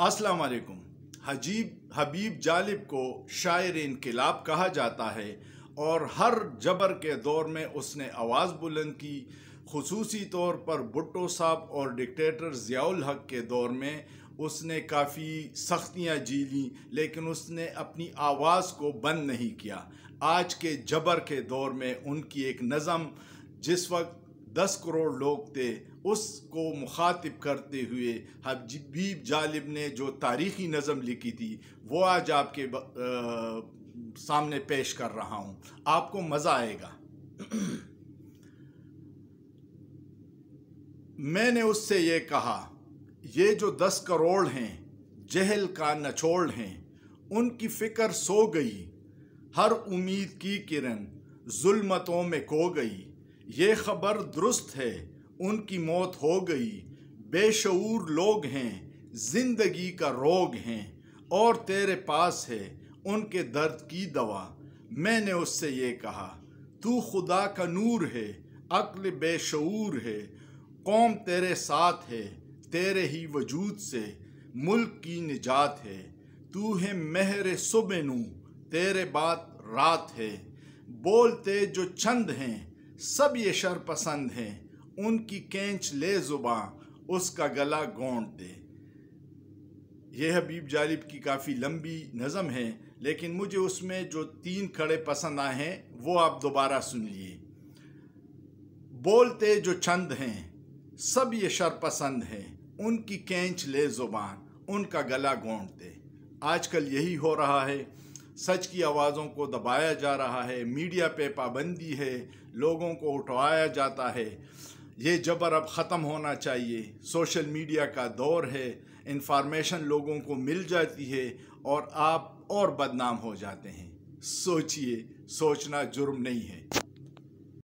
अस्सलाम वालेकुम हजीब हबीब जालिब को शायर इनकलाब कहा जाता है और हर जबर के दौर में उसने आवाज़ बुलंद की खसूसी तौर पर भुट्टो साहब और डिक्टेटर ज़ियाउल हक के दौर में उसने काफ़ी सख्तियां जी ली लेकिन उसने अपनी आवाज़ को बंद नहीं किया आज के जबर के दौर में उनकी एक नज़म जिस वक्त दस करोड़ लोग थे उसको मुखातिब करते हुए हबीब जालिब ने जो तारीखी नज़म लिखी थी वो आज आपके आ, सामने पेश कर रहा हूँ आपको मज़ा आएगा मैंने उससे ये कहा ये जो दस करोड़ हैं जहल का नचोड़ हैं उनकी फ़िक्र सो गई हर उम्मीद की किरण जुल्मतों में खो गई ये खबर दुरुस्त है उनकी मौत हो गई बेशूर लोग हैं जिंदगी का रोग हैं और तेरे पास है उनके दर्द की दवा मैंने उससे ये कहा तू खुदा का नूर है अक्ल बेशूर है कौम तेरे साथ है तेरे ही वजूद से मुल्क की निजात है तू है मेहर नू तेरे बात रात है बोलते जो चंद हैं सब ये शर पसंद हैं उनकी कैंच ले जुबा उसका गला गोंड दे यह हबीब जालिब की काफ़ी लंबी नज़म है लेकिन मुझे उसमें जो तीन खड़े पसंद आए हैं वो आप दोबारा सुन लिए बोलते जो चंद हैं सब ये शर पसंद हैं उनकी कैंच ले ज़ुबान उनका गला गोंड दे आजकल यही हो रहा है सच की आवाज़ों को दबाया जा रहा है मीडिया पे पाबंदी है लोगों को उठवाया जाता है ये जबर अब ख़त्म होना चाहिए सोशल मीडिया का दौर है इंफॉर्मेशन लोगों को मिल जाती है और आप और बदनाम हो जाते हैं सोचिए सोचना जुर्म नहीं है